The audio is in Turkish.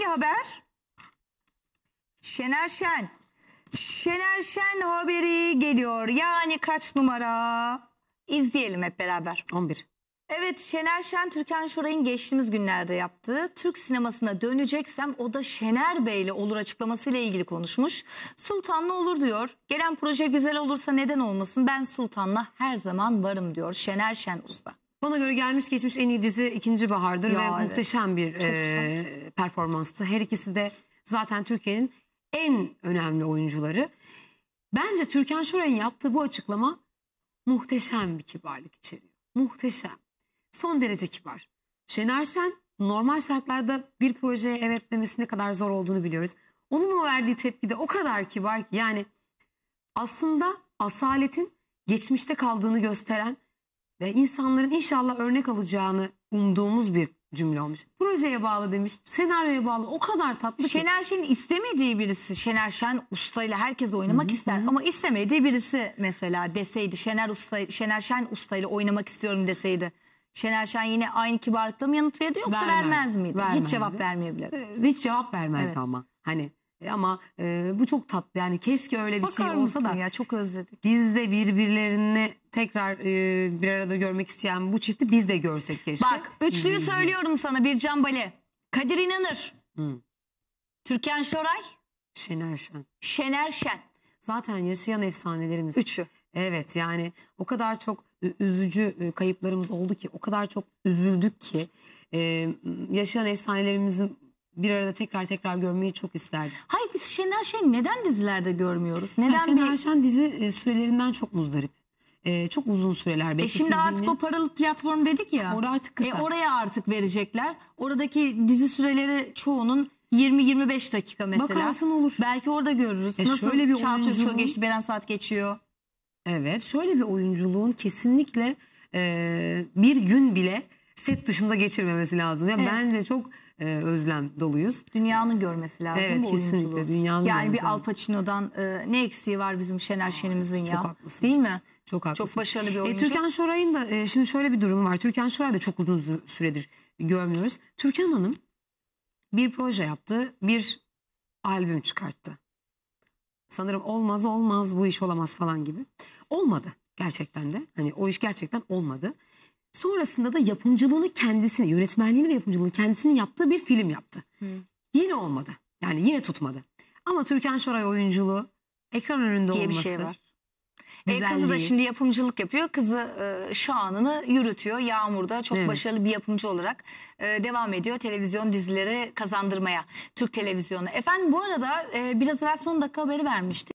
Hangi haber? Şener Şen. Şener Şen haberi geliyor. Yani kaç numara? İzleyelim hep beraber. 11. Evet Şener Şen Türkan Şoray'ın geçtiğimiz günlerde yaptığı Türk sinemasına döneceksem o da Şener Bey'le olur açıklamasıyla ilgili konuşmuş. Sultan'la olur diyor. Gelen proje güzel olursa neden olmasın ben Sultan'la her zaman varım diyor Şener Şen Usta. Bana göre gelmiş geçmiş en iyi dizi ikinci Bahar'dır Ya ve evet. muhteşem bir e, performanstı. Her ikisi de zaten Türkiye'nin en önemli oyuncuları. Bence Türkan Şoray'ın yaptığı bu açıklama muhteşem bir kibarlık içeriyor. Muhteşem. Son derece kibar. Şener Şen normal şartlarda bir projeye evet demesi ne kadar zor olduğunu biliyoruz. Onun o verdiği tepki de o kadar kibar ki yani aslında asaletin geçmişte kaldığını gösteren ve insanların inşallah örnek alacağını umduğumuz bir cümle olmuş. Projeye bağlı demiş, senaryoya bağlı o kadar tatlı ki. Şener Şen'in istemediği birisi, Şener Şen Usta ile herkes oynamak Hı-hı. ister ama istemediği birisi mesela deseydi Şener Usta Şener Şen Usta ile oynamak istiyorum deseydi. Şener Şen yine aynı kibarlıkla mı yanıt veriyordu yoksa vermez, vermez miydi? Vermezdi. Hiç cevap vermeyebilirdi. Hiç cevap vermezdi evet. ama. Hani e, ama e, bu çok tatlı yani keşke öyle bir şey Bakar şey olsa da ya çok özledik. biz de birbirlerini tekrar e, bir arada görmek isteyen bu çifti biz de görsek keşke. Bak üçlüyü İzleyici. söylüyorum sana bir Bale. Kadir İnanır. Hı. Türkan Şoray. Şener Şen. Şener Şen. Zaten yaşayan efsanelerimiz. Üçü. Evet yani o kadar çok üzücü kayıplarımız oldu ki, o kadar çok üzüldük ki e, yaşayan efsanelerimizin bir arada tekrar tekrar görmeyi çok isterdim. Hayır biz Şener Şen neden dizilerde görmüyoruz? Neden yani Şener bir... Şen dizi e, sürelerinden çok muzdarip. E, çok uzun süreler E şimdi artık o paralı platform dedik ya. Orada artık kısa. E oraya artık verecekler. Oradaki dizi süreleri çoğunun 20-25 dakika mesela. Bakarsın olur. Belki orada görürüz. E, Nasıl şöyle bir Çağatay oyunculuğun... geçti, Beren Saat geçiyor. Evet şöyle bir oyunculuğun kesinlikle e, bir gün bile set dışında geçirmemesi lazım. Ya evet. bence çok e, özlem doluyuz. Dünyanın görmesi lazım evet, bu oyunculuğu. Kesinlikle dünyanın Yani bir Al Pacino'dan e, ne eksiği var bizim Şener Şen'imizin ya. Çok haklısın. Değil mi? Çok haklısın. Çok başarılı bir e, oyuncu. E, Türkan Şoray'ın da e, şimdi şöyle bir durumu var. Türkan Şoray'ı da çok uzun süredir görmüyoruz. Türkan Hanım bir proje yaptı, bir albüm çıkarttı. Sanırım olmaz olmaz bu iş olamaz falan gibi. Olmadı gerçekten de. Hani o iş gerçekten olmadı. Sonrasında da yapımcılığını kendisini, yönetmenliğini ve yapımcılığını kendisini yaptığı bir film yaptı. Hı. Yine olmadı. Yani yine tutmadı. Ama Türkan Şoray oyunculuğu ekran önünde diye olması. bir şey var. Güzelliği. kızı da şimdi yapımcılık yapıyor. Kızı e, şanını yürütüyor. Yağmur'da çok evet. başarılı bir yapımcı olarak e, devam ediyor. Televizyon dizileri kazandırmaya. Türk televizyonu. Efendim bu arada e, biraz evvel son dakika haberi vermiştik.